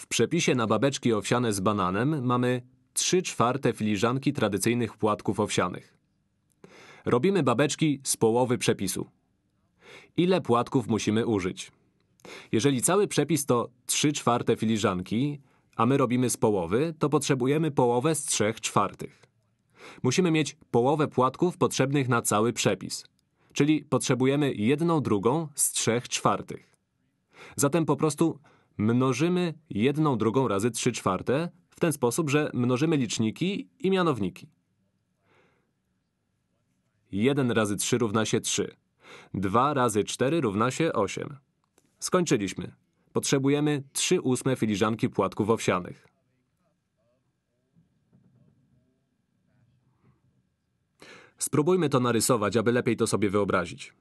W przepisie na babeczki owsiane z bananem mamy 3 czwarte filiżanki tradycyjnych płatków owsianych. Robimy babeczki z połowy przepisu. Ile płatków musimy użyć? Jeżeli cały przepis to 3 czwarte filiżanki, a my robimy z połowy, to potrzebujemy połowę z 3 czwartych. Musimy mieć połowę płatków potrzebnych na cały przepis, czyli potrzebujemy jedną drugą z 3 czwartych. Zatem po prostu mnożymy jedną drugą razy 3 czwarte w ten sposób, że mnożymy liczniki i mianowniki. 1 razy 3 równa się 3. 2 razy 4 równa się 8. Skończyliśmy. Potrzebujemy 3 ósme filiżanki płatków owsianych. Spróbujmy to narysować, aby lepiej to sobie wyobrazić.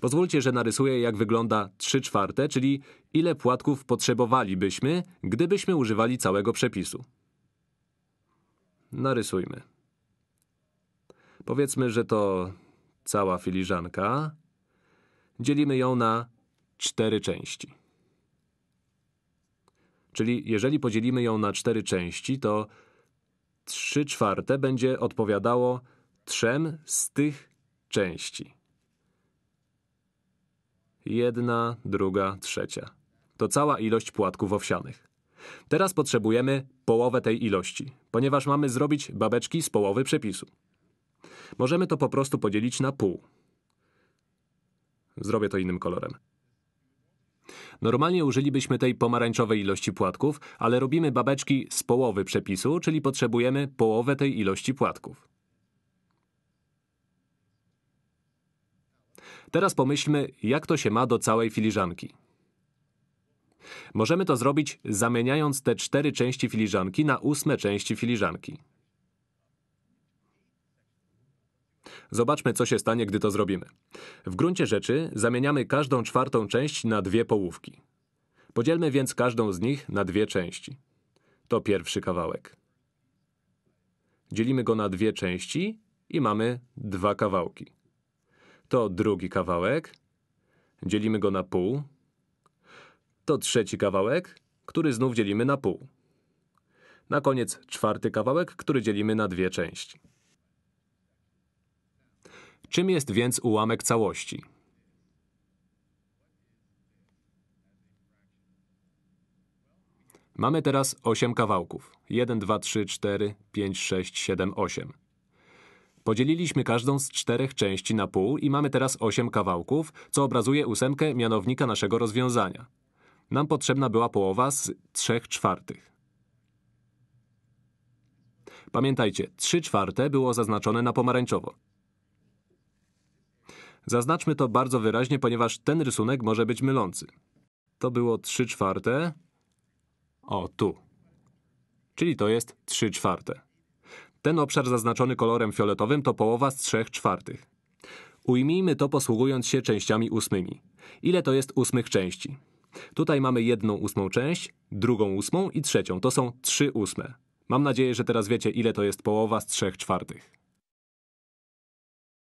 Pozwólcie, że narysuję, jak wygląda 3 czwarte, czyli ile płatków potrzebowalibyśmy, gdybyśmy używali całego przepisu. Narysujmy. Powiedzmy, że to cała filiżanka. Dzielimy ją na cztery części. Czyli jeżeli podzielimy ją na cztery części, to 3 czwarte będzie odpowiadało trzem z tych części. Jedna, druga, trzecia. To cała ilość płatków owsianych. Teraz potrzebujemy połowę tej ilości, ponieważ mamy zrobić babeczki z połowy przepisu. Możemy to po prostu podzielić na pół. Zrobię to innym kolorem. Normalnie użylibyśmy tej pomarańczowej ilości płatków, ale robimy babeczki z połowy przepisu, czyli potrzebujemy połowę tej ilości płatków. Teraz pomyślmy, jak to się ma do całej filiżanki. Możemy to zrobić zamieniając te cztery części filiżanki na ósme części filiżanki. Zobaczmy, co się stanie, gdy to zrobimy. W gruncie rzeczy zamieniamy każdą czwartą część na dwie połówki. Podzielmy więc każdą z nich na dwie części. To pierwszy kawałek. Dzielimy go na dwie części i mamy dwa kawałki. To drugi kawałek. Dzielimy go na pół. To trzeci kawałek, który znów dzielimy na pół. Na koniec czwarty kawałek, który dzielimy na dwie części. Czym jest więc ułamek całości? Mamy teraz 8 kawałków. 1, 2, 3, 4, 5, 6, 7, 8. Podzieliliśmy każdą z czterech części na pół i mamy teraz 8 kawałków, co obrazuje ósemkę mianownika naszego rozwiązania. Nam potrzebna była połowa z 3 czwartych. Pamiętajcie, 3 czwarte było zaznaczone na pomarańczowo. Zaznaczmy to bardzo wyraźnie, ponieważ ten rysunek może być mylący. To było 3 czwarte… O, tu. Czyli to jest 3 czwarte. Ten obszar zaznaczony kolorem fioletowym to połowa z 3 czwartych. Ujmijmy to posługując się częściami ósmymi. Ile to jest ósmych części? Tutaj mamy jedną ósmą część, drugą ósmą i trzecią. To są trzy ósme. Mam nadzieję, że teraz wiecie, ile to jest połowa z trzech czwartych.